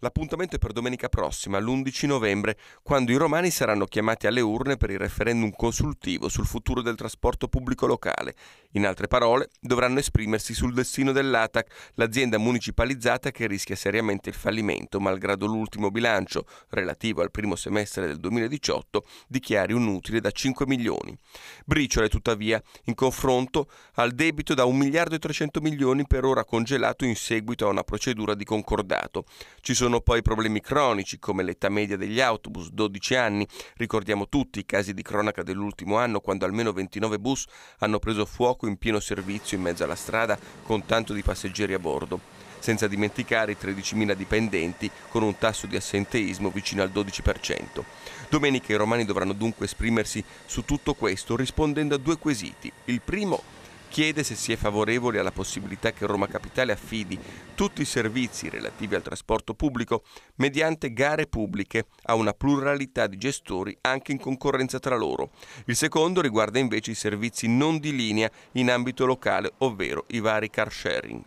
L'appuntamento è per domenica prossima, l'11 novembre, quando i romani saranno chiamati alle urne per il referendum consultivo sul futuro del trasporto pubblico locale. In altre parole, dovranno esprimersi sul destino dell'ATAC, l'azienda municipalizzata che rischia seriamente il fallimento, malgrado l'ultimo bilancio, relativo al primo semestre del 2018, dichiari un utile da 5 milioni. Briciole, tuttavia, in confronto al debito da 1 miliardo e 300 milioni per ora congelato in seguito a una procedura di concordato. Ci sono sono poi problemi cronici come l'età media degli autobus, 12 anni. Ricordiamo tutti i casi di cronaca dell'ultimo anno quando almeno 29 bus hanno preso fuoco in pieno servizio in mezzo alla strada con tanto di passeggeri a bordo. Senza dimenticare i 13.000 dipendenti con un tasso di assenteismo vicino al 12%. Domenica i romani dovranno dunque esprimersi su tutto questo rispondendo a due quesiti. Il primo chiede se si è favorevoli alla possibilità che Roma Capitale affidi tutti i servizi relativi al trasporto pubblico mediante gare pubbliche a una pluralità di gestori anche in concorrenza tra loro. Il secondo riguarda invece i servizi non di linea in ambito locale, ovvero i vari car sharing.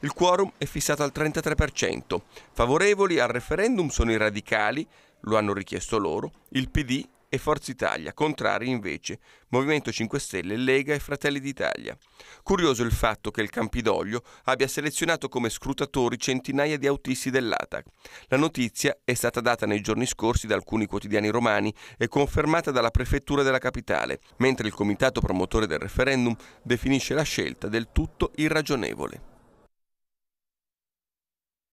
Il quorum è fissato al 33%. Favorevoli al referendum sono i radicali, lo hanno richiesto loro, il PD e Forza Italia, contrari invece Movimento 5 Stelle, Lega e Fratelli d'Italia. Curioso il fatto che il Campidoglio abbia selezionato come scrutatori centinaia di autisti dell'ATAC. La notizia è stata data nei giorni scorsi da alcuni quotidiani romani e confermata dalla prefettura della capitale, mentre il comitato promotore del referendum definisce la scelta del tutto irragionevole.